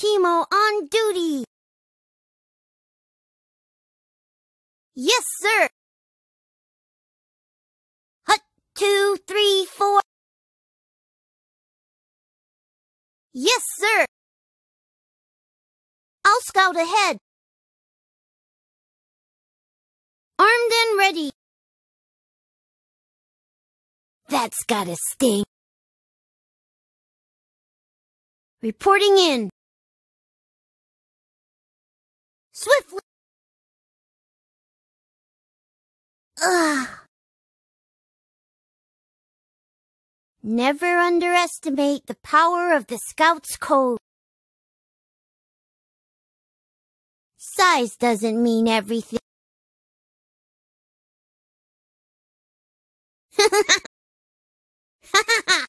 Timo on duty. Yes, sir. Hut, two, three, four. Yes, sir. I'll scout ahead. Armed and ready. That's gotta sting. Reporting in. Swiftly! Ugh. Never underestimate the power of the Scout's Code. Size doesn't mean everything. Ha ha ha!